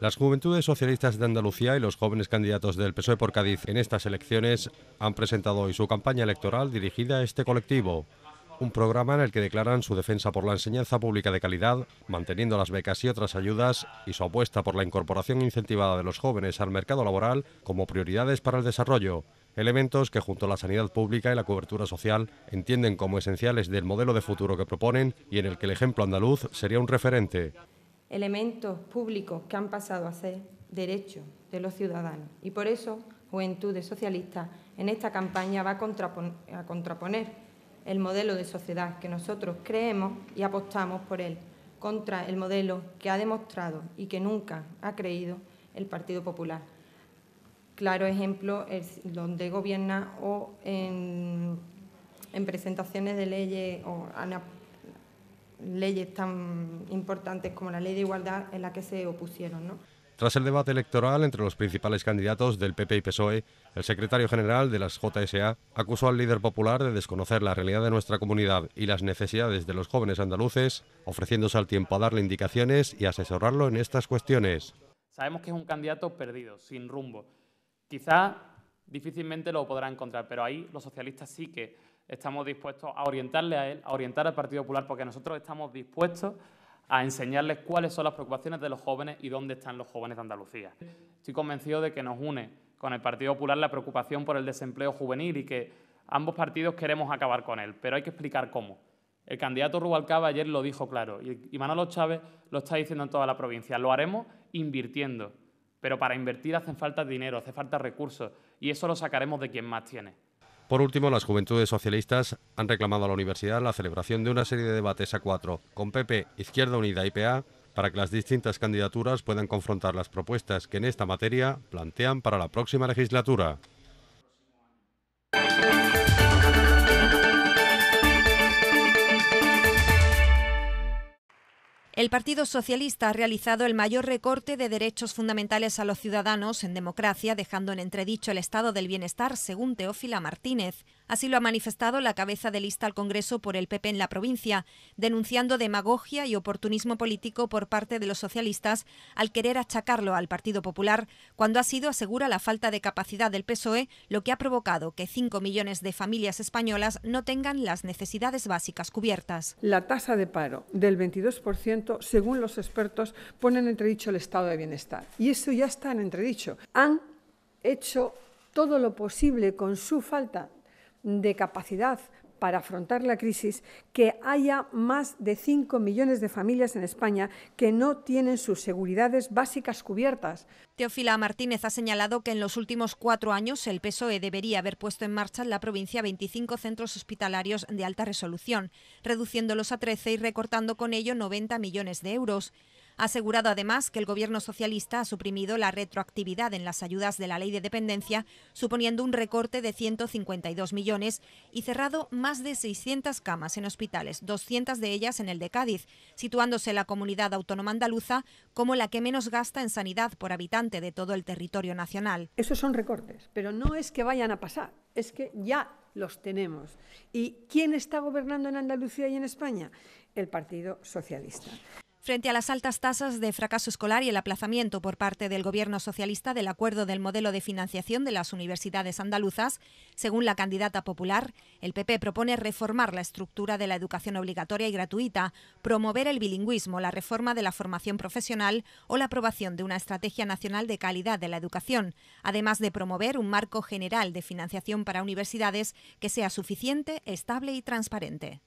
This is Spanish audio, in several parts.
Las juventudes socialistas de Andalucía y los jóvenes candidatos del PSOE por Cádiz en estas elecciones han presentado hoy su campaña electoral dirigida a este colectivo. Un programa en el que declaran su defensa por la enseñanza pública de calidad, manteniendo las becas y otras ayudas, y su apuesta por la incorporación incentivada de los jóvenes al mercado laboral como prioridades para el desarrollo, elementos que junto a la sanidad pública y la cobertura social entienden como esenciales del modelo de futuro que proponen y en el que el ejemplo andaluz sería un referente elementos públicos que han pasado a ser derechos de los ciudadanos. Y por eso Juventud de Socialistas en esta campaña va a, contraponer el modelo de sociedad que nosotros creemos y apostamos por él, contra el modelo que ha demostrado y que nunca ha creído el Partido Popular. Claro ejemplo es donde gobierna o en, presentaciones de leyes o han leyes tan importantes como la ley de igualdad en la que se opusieron. Tras el debate electoral entre los principales candidatos del PP y PSOE, el secretario general de las JSA acusó al líder popular de desconocer la realidad de nuestra comunidad y las necesidades de los jóvenes andaluces, ofreciéndose al tiempo a darle indicaciones y asesorarlo en estas cuestiones. Sabemos que es un candidato perdido, sin rumbo. Quizá difícilmente lo podrá encontrar, pero ahí los socialistas sí que estamos dispuestos a orientarle a él, a orientar al Partido Popular, porque nosotros estamos dispuestos a enseñarles cuáles son las preocupaciones de los jóvenes y dónde están los jóvenes de Andalucía. Estoy convencido de que nos une con el Partido Popular la preocupación por el desempleo juvenil y que ambos partidos queremos acabar con él, pero hay que explicar cómo. El candidato Rubalcaba ayer lo dijo claro y Manolo Chávez lo está diciendo en toda la provincia. Lo haremos invirtiendo pero para invertir hacen falta dinero, hace falta recursos y eso lo sacaremos de quien más tiene. Por último, las juventudes socialistas han reclamado a la universidad la celebración de una serie de debates a 4 con PP, Izquierda Unida y PA para que las distintas candidaturas puedan confrontar las propuestas que en esta materia plantean para la próxima legislatura. El Partido Socialista ha realizado el mayor recorte de derechos fundamentales a los ciudadanos en democracia, dejando en entredicho el estado del bienestar, según Teófila Martínez. Así lo ha manifestado la cabeza de lista al Congreso por el PP en la provincia, denunciando demagogia y oportunismo político por parte de los socialistas al querer achacarlo al Partido Popular, cuando ha sido, asegura, la falta de capacidad del PSOE lo que ha provocado que 5 millones de familias españolas no tengan las necesidades básicas cubiertas. La tasa de paro del 22% según los expertos, ponen en entredicho el estado de bienestar. Y eso ya está en entredicho. Han hecho todo lo posible con su falta de capacidad para afrontar la crisis que haya más de 5 millones de familias en España que no tienen sus seguridades básicas cubiertas. Teófila Martínez ha señalado que en los últimos cuatro años el PSOE debería haber puesto en marcha en la provincia 25 centros hospitalarios de alta resolución, reduciéndolos a 13 y recortando con ello 90 millones de euros. Ha asegurado además que el gobierno socialista ha suprimido la retroactividad en las ayudas de la ley de dependencia, suponiendo un recorte de 152 millones y cerrado más de 600 camas en hospitales, 200 de ellas en el de Cádiz, situándose la comunidad autónoma andaluza como la que menos gasta en sanidad por habitante de todo el territorio nacional. Esos son recortes, pero no es que vayan a pasar, es que ya los tenemos. ¿Y quién está gobernando en Andalucía y en España? El Partido Socialista. Frente a las altas tasas de fracaso escolar y el aplazamiento por parte del Gobierno socialista del acuerdo del modelo de financiación de las universidades andaluzas, según la candidata popular, el PP propone reformar la estructura de la educación obligatoria y gratuita, promover el bilingüismo, la reforma de la formación profesional o la aprobación de una estrategia nacional de calidad de la educación, además de promover un marco general de financiación para universidades que sea suficiente, estable y transparente.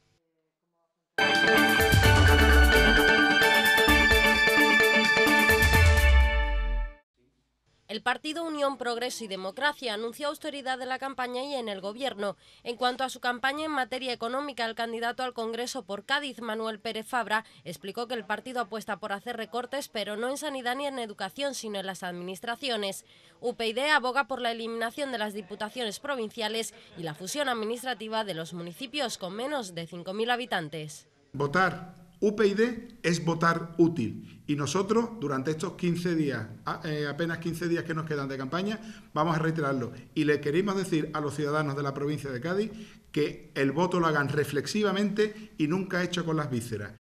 El partido Unión Progreso y Democracia anunció austeridad en la campaña y en el gobierno. En cuanto a su campaña en materia económica, el candidato al Congreso por Cádiz, Manuel Pérez Fabra, explicó que el partido apuesta por hacer recortes, pero no en sanidad ni en educación, sino en las administraciones. UPyD aboga por la eliminación de las diputaciones provinciales y la fusión administrativa de los municipios con menos de 5.000 habitantes. Votar UPyD es votar útil y nosotros durante estos 15 días, eh, apenas 15 días que nos quedan de campaña, vamos a reiterarlo y le queremos decir a los ciudadanos de la provincia de Cádiz que el voto lo hagan reflexivamente y nunca hecho con las vísceras.